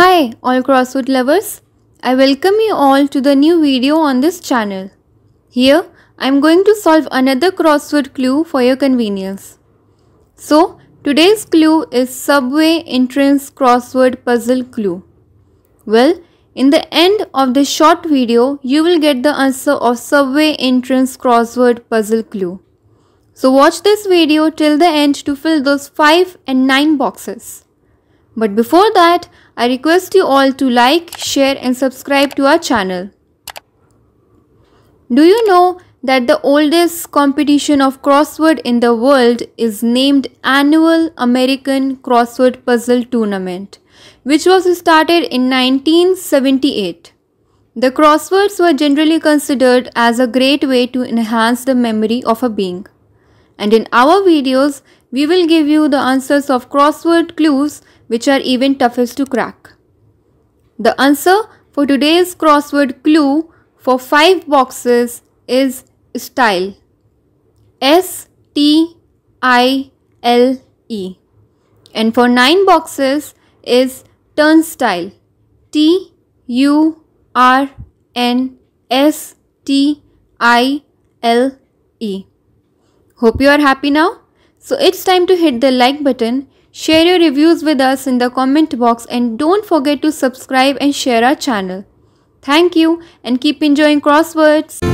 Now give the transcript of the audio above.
Hi all crossword lovers, I welcome you all to the new video on this channel. Here I am going to solve another crossword clue for your convenience. So today's clue is subway entrance crossword puzzle clue. Well, in the end of this short video, you will get the answer of subway entrance crossword puzzle clue. So watch this video till the end to fill those 5 and 9 boxes. But before that, I request you all to like, share and subscribe to our channel. Do you know that the oldest competition of crossword in the world is named Annual American Crossword Puzzle Tournament, which was started in 1978. The crosswords were generally considered as a great way to enhance the memory of a being. And in our videos, we will give you the answers of crossword clues which are even toughest to crack. The answer for today's crossword clue for 5 boxes is style. S T I L E. And for 9 boxes is turnstile. T U R N S T I L E. Hope you are happy now. So it's time to hit the like button Share your reviews with us in the comment box and don't forget to subscribe and share our channel. Thank you and keep enjoying crosswords.